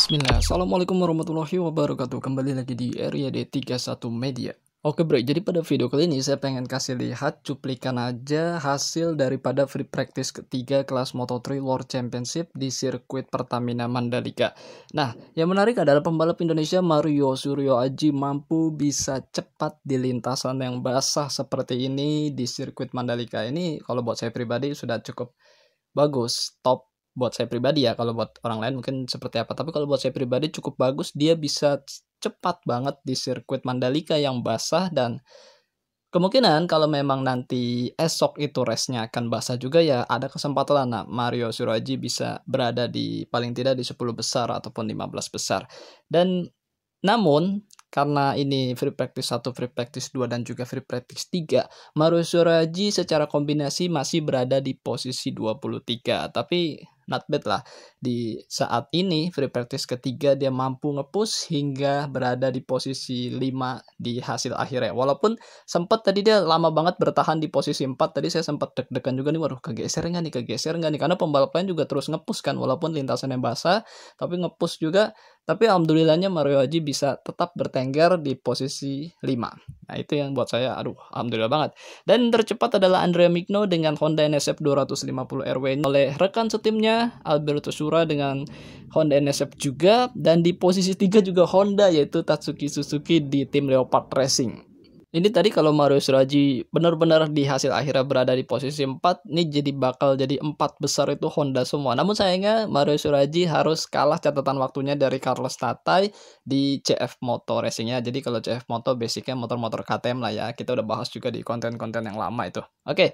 Bismillah, Assalamualaikum warahmatullahi wabarakatuh Kembali lagi di area D31 Media Oke bro, jadi pada video kali ini saya pengen kasih lihat cuplikan aja hasil daripada free practice ketiga kelas Moto3 World Championship di sirkuit Pertamina Mandalika. Nah, yang menarik adalah pembalap Indonesia Mario Suryo Aji mampu bisa cepat di lintasan yang basah seperti ini di sirkuit Mandalika. Ini kalau buat saya pribadi sudah cukup bagus, top buat saya pribadi ya kalau buat orang lain mungkin seperti apa tapi kalau buat saya pribadi cukup bagus dia bisa cepat banget di sirkuit Mandalika yang basah dan kemungkinan kalau memang nanti esok itu resnya akan basah juga ya ada kesempatan lah nah, Mario Suraji bisa berada di paling tidak di 10 besar ataupun 15 besar dan namun karena ini free practice 1, free practice 2, dan juga free practice 3, Mario Suraji secara kombinasi masih berada di posisi 23. Tapi not bad lah. Di saat ini free practice ketiga dia mampu ngepush hingga berada di posisi 5 di hasil akhirnya. Walaupun sempat tadi dia lama banget bertahan di posisi 4, tadi saya sempat deg-degan juga nih, waduh kegeser nggak nih, kegeser nggak nih, karena pembalap lain juga terus ngepush kan, walaupun lintasannya basah, tapi ngepush juga. Tapi alhamdulillahnya Mario Haji bisa tetap bertengger di posisi 5. Nah, itu yang buat saya aduh alhamdulillah banget. Dan tercepat adalah Andrea Migno dengan Honda NSF 250 RW oleh rekan setimnya Alberto Sura dengan Honda NSF juga dan di posisi 3 juga Honda yaitu Tatsuki Suzuki di tim Leopard Racing. Ini tadi kalau Mario Suraji benar-benar di hasil akhirnya berada di posisi 4, ini jadi bakal jadi 4 besar itu Honda semua. Namun sayangnya Mario Suraji harus kalah catatan waktunya dari Carlos Tatai di CF Moto Racingnya. Jadi kalau CF Moto basicnya motor-motor KTM lah ya. Kita udah bahas juga di konten-konten yang lama itu. Oke, okay.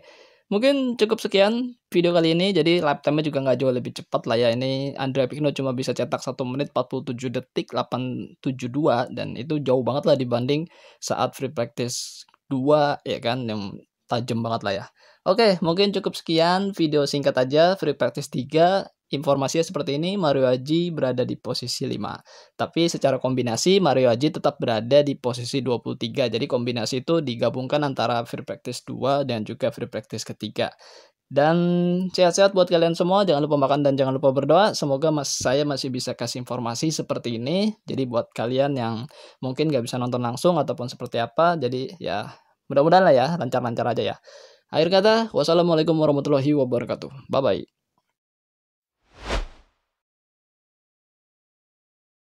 Mungkin cukup sekian video kali ini. Jadi lap time-nya juga nggak jauh lebih cepat lah ya. Ini Andrea Pino cuma bisa cetak 1 menit 47 detik 872 dan itu jauh banget lah dibanding saat free practice 2 ya kan yang tajam banget lah ya. Oke, mungkin cukup sekian video singkat aja free practice 3 informasinya seperti ini, Mario Aji berada di posisi 5. Tapi secara kombinasi, Mario Aji tetap berada di posisi 23. Jadi kombinasi itu digabungkan antara free practice 2 dan juga free practice ketiga. Dan sehat-sehat buat kalian semua, jangan lupa makan dan jangan lupa berdoa. Semoga mas saya masih bisa kasih informasi seperti ini. Jadi buat kalian yang mungkin gak bisa nonton langsung ataupun seperti apa, jadi ya mudah-mudahan lah ya, lancar-lancar aja ya. Akhir kata, wassalamualaikum warahmatullahi wabarakatuh. Bye-bye.